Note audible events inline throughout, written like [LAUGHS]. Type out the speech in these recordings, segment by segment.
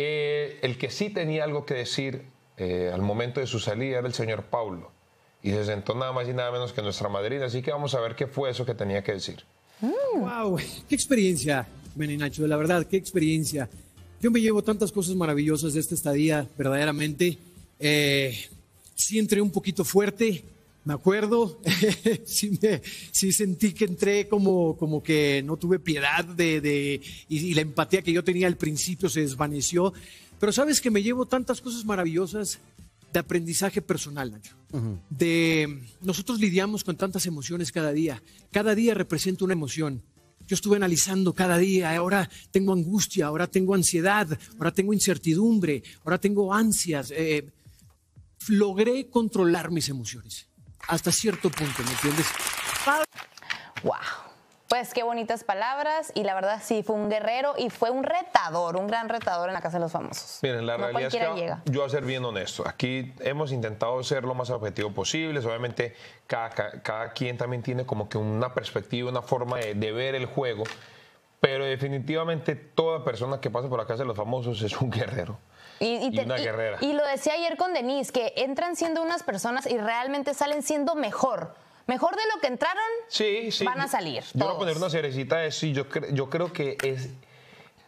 Eh, el que sí tenía algo que decir eh, al momento de su salida era el señor Paulo. Y se sentó nada más y nada menos que nuestra madrina. Así que vamos a ver qué fue eso que tenía que decir. ¡Wow! Mm. ¡Qué experiencia, Meninacho! La verdad, qué experiencia. Yo me llevo tantas cosas maravillosas de esta estadía, verdaderamente. Eh, sí entré un poquito fuerte, me acuerdo, [LAUGHS] sí, sentí que entré como, como que no tuve piedad de, y, la empatía que yo tenía al principio se desvaneció. Pero sabes que me llevo tantas cosas maravillosas de aprendizaje personal, De nosotros lidiamos con tantas emociones cada día. Cada día representa una emoción. Yo estuve analizando cada día, ahora tengo angustia, ahora tengo ansiedad, ahora tengo incertidumbre, ahora tengo ansias. Eh, logré controlar mis emociones hasta cierto punto, ¿me entiendes? ¡Wow! Pues qué bonitas palabras y la verdad sí, fue un guerrero y fue un retador, un gran retador en la Casa de los Famosos. Miren, la realidad es que yo a ser bien honesto, aquí hemos intentado ser lo más objetivo posible, obviamente cada, quien también tiene como que una perspectiva, una forma de ver el juego. Pero definitivamente toda persona que pasa por la casa de los famosos es un [LAUGHS] guerrero. Y, y una guerrera. Y, lo decía ayer con Denise, que entran siendo unas personas y realmente salen siendo mejor. Mejor de lo que entraron, van a salir. Yo voy a poner una cerecita de sí. Yo, yo creo que es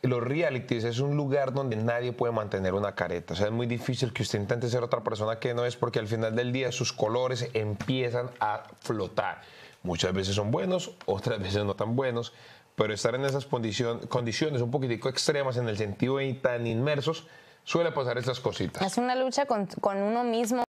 los realities es un lugar donde nadie puede mantener una careta. O sea, es muy difícil que usted intente ser otra persona que no es porque al final del día sus colores empiezan a flotar. Muchas veces son buenos, otras veces no tan buenos, pero estar en esas condición, condiciones un poquitico extremas en el sentido de tan inmersos, suele pasar estas cositas. Es una lucha con uno mismo.